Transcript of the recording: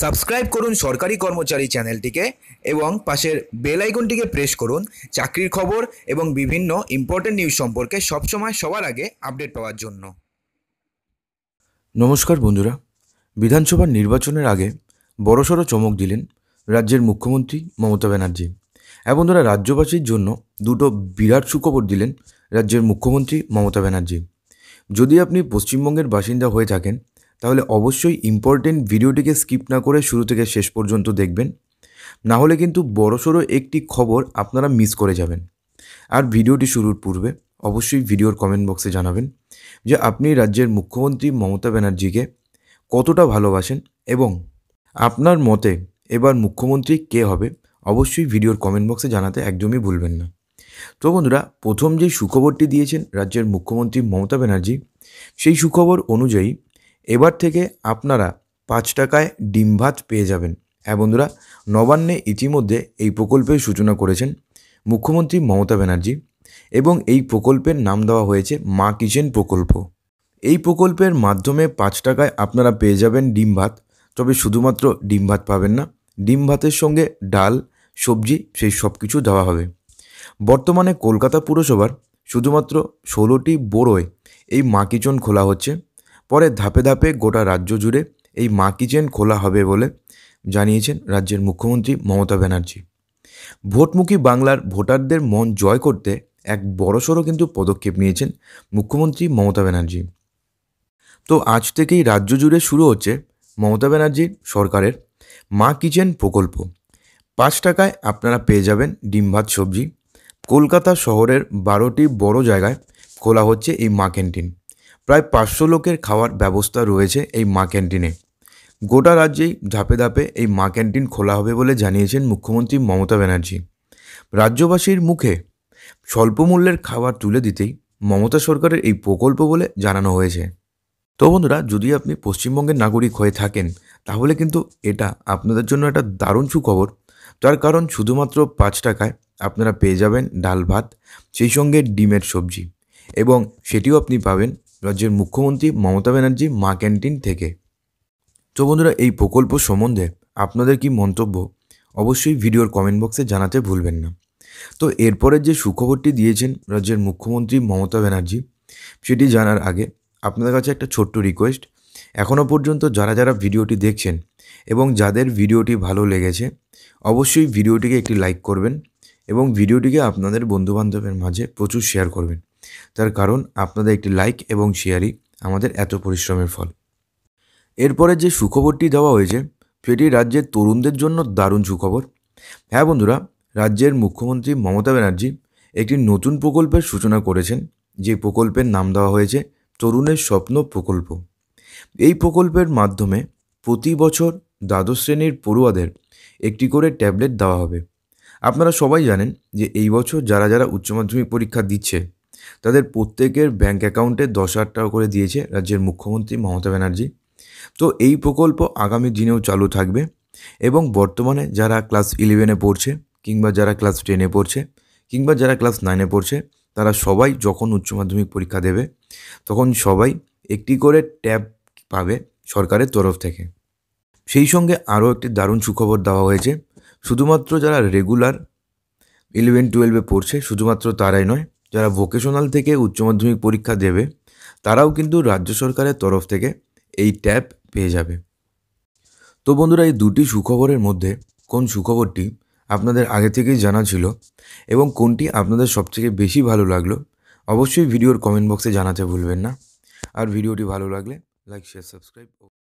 subscribe করুন সরকারি কর্মচারী চ্যানেলটিকে এবং পাশের বেল আইকনটিকে প্রেস করুন চাকরির খবর এবং বিভিন্ন ইম্পর্টেন্ট নিউজ সম্পর্কে সবসময় সবার আগে আপডেট পাওয়ার জন্য নমস্কার বন্ধুরা বিধানসভার নির্বাচনের আগে বড়সড় চমক দিলেন রাজ্যের মুখ্যমন্ত্রী মমতা ব্যানার্জি এবং হ্যাঁ তারা রাজ্যবাসীর জন্য দুটো বিরাট সুখবর দিলেন রাজ্যের মুখ্যমন্ত্রী মমতা ব্যানার্জি যদি আপনি পশ্চিমবঙ্গের বাসিন্দা হয়ে থাকেন তাহলে অবশ্যই ইম্পর্টেন্ট ভিডিওটিকে স্কিপ না করে শুরু থেকে শেষ পর্যন্ত দেখবেন না হলে কিন্তু বড়সড় একটি খবর আপনারা মিস করে যাবেন আর ভিডিওটি শুরুর পূর্বে অবশ্যই ভিডিওর কমেন্ট বক্সে জানাবেন যে আপনি রাজ্যের মুখ্যমন্ত্রী মমতা ব্যানার্জিকে কতটা ভালোবাসেন এবং আপনার মতে এবার মুখ্যমন্ত্রী কে হবে অবশ্যই ভিডিওর কমেন্ট বক্সে জানাতে একদমই ভুলবেন না তো বন্ধুরা প্রথম যে সুখবরটি দিয়েছেন রাজ্যের মুখ্যমন্ত্রী মমতা ব্যানার্জি সেই সুখবর অনুযায়ী এবার থেকে আপনারা পাঁচ টাকায় ডিম ভাত পেয়ে যাবেন হ্যাঁ বন্ধুরা নবান্নে ইতিমধ্যে এই প্রকল্পের সূচনা করেছেন মুখ্যমন্ত্রী মমতা ব্যানার্জি এবং এই প্রকল্পের নাম দেওয়া হয়েছে মা কিচেন প্রকল্প এই প্রকল্পের মাধ্যমে পাঁচ টাকায় আপনারা পেয়ে যাবেন ডিম ভাত তবে শুধুমাত্র ডিম ভাত পাবেন না ডিম ভাতের সঙ্গে ডাল সবজি সেই সব কিছু দেওয়া হবে বর্তমানে কলকাতা পুরসভার শুধুমাত্র ষোলোটি বোরোয় এই মা কিচন খোলা হচ্ছে পরে ধাপে ধাপে গোটা রাজ্য জুড়ে এই মা কিচেন খোলা হবে বলে জানিয়েছেন রাজ্যের মুখ্যমন্ত্রী মমতা ব্যানার্জি ভোটমুখী বাংলার ভোটারদের মন জয় করতে এক বড়সড় কিন্তু পদক্ষেপ নিয়েছেন মুখ্যমন্ত্রী মমতা ব্যানার্জি তো আজ থেকেই রাজ্য জুড়ে শুরু হচ্ছে মমতা ব্যানার্জির সরকারের মা কিচেন প্রকল্প পাঁচ টাকায় আপনারা পেয়ে যাবেন ডিম ভাত সবজি কলকাতা শহরের বারোটি বড় জায়গায় খোলা হচ্ছে এই মা ক্যান্টিন প্রায় পাঁচশো লোকের খাওয়ার ব্যবস্থা রয়েছে এই মা ক্যান্টিনে গোটা রাজ্যেই ধাপে ধাপে এই মা ক্যান্টিন খোলা হবে বলে জানিয়েছেন মুখ্যমন্ত্রী মমতা ব্যানার্জি রাজ্যবাসীর মুখে স্বল্পমূল্যের খাবার তুলে দিতেই মমতা সরকারের এই প্রকল্প বলে জানানো হয়েছে তো বন্ধুরা যদি আপনি পশ্চিমবঙ্গের নাগরিক হয়ে থাকেন তাহলে কিন্তু এটা আপনাদের জন্য একটা দারুণ সুখবর তার কারণ শুধুমাত্র পাঁচ টাকায় আপনারা পেয়ে যাবেন ডাল ভাত সেই সঙ্গে ডিমের সবজি এবং সেটিও আপনি পাবেন রাজ্যের মুখ্যমন্ত্রী মমতা ব্যানার্জি মা ক্যান্টিন থেকে তো বন্ধুরা এই প্রকল্প সম্বন্ধে আপনাদের কি মন্তব্য অবশ্যই ভিডিওর কমেন্ট বক্সে জানাতে ভুলবেন না তো এরপরের যে সুখবরটি দিয়েছেন রাজ্যের মুখ্যমন্ত্রী মমতা ব্যানার্জি সেটি জানার আগে আপনাদের কাছে একটা ছোট্ট রিকোয়েস্ট এখনও পর্যন্ত যারা যারা ভিডিওটি দেখছেন এবং যাদের ভিডিওটি ভালো লেগেছে অবশ্যই ভিডিওটিকে একটি লাইক করবেন এবং ভিডিওটিকে আপনাদের বন্ধুবান্ধবের মাঝে প্রচুর শেয়ার করবেন তার কারণ আপনাদের একটি লাইক এবং শেয়ারই আমাদের এত পরিশ্রমের ফল এরপরে যে সুখবরটি দেওয়া হয়েছে সেটি রাজ্যের তরুণদের জন্য দারুণ সুখবর হ্যাঁ বন্ধুরা রাজ্যের মুখ্যমন্ত্রী মমতা ব্যানার্জি একটি নতুন প্রকল্পের সূচনা করেছেন যে প্রকল্পের নাম দেওয়া হয়েছে তরুণের স্বপ্ন প্রকল্প এই প্রকল্পের মাধ্যমে প্রতি বছর দ্বাদশ শ্রেণীর পড়ুয়াদের একটি করে ট্যাবলেট দেওয়া হবে আপনারা সবাই জানেন যে এই বছর যারা যারা উচ্চ মাধ্যমিক পরীক্ষা দিচ্ছে তাদের প্রত্যেকের ব্যাঙ্ক অ্যাকাউন্টে দশ হাজার টাকা করে দিয়েছে রাজ্যের মুখ্যমন্ত্রী মমতা ব্যানার্জি তো এই প্রকল্প আগামী দিনেও চালু থাকবে এবং বর্তমানে যারা ক্লাস ইলেভেনে পড়ছে কিংবা যারা ক্লাস টেনে পড়ছে কিংবা যারা ক্লাস নাইনে পড়ছে তারা সবাই যখন উচ্চ মাধ্যমিক পরীক্ষা দেবে তখন সবাই একটি করে ট্যাব পাবে সরকারের তরফ থেকে সেই সঙ্গে আরও একটি দারুণ সুখবর দেওয়া হয়েছে শুধুমাত্র যারা রেগুলার ইলেভেন টুয়েলভে পড়ছে শুধুমাত্র তারাই নয় যারা ভোকেশনাল থেকে উচ্চ মাধ্যমিক পরীক্ষা দেবে তারাও কিন্তু রাজ্য সরকারের তরফ থেকে এই ট্যাব পেয়ে যাবে তো বন্ধুরা এই দুটি সুখবরের মধ্যে কোন সুখবরটি আপনাদের আগে থেকেই জানা ছিল এবং কোনটি আপনাদের সবথেকে বেশি ভালো লাগলো অবশ্যই ভিডিওর কমেন্ট বক্সে জানাতে ভুলবেন না আর ভিডিওটি ভালো লাগলে লাইক শেয়ার সাবস্ক্রাইব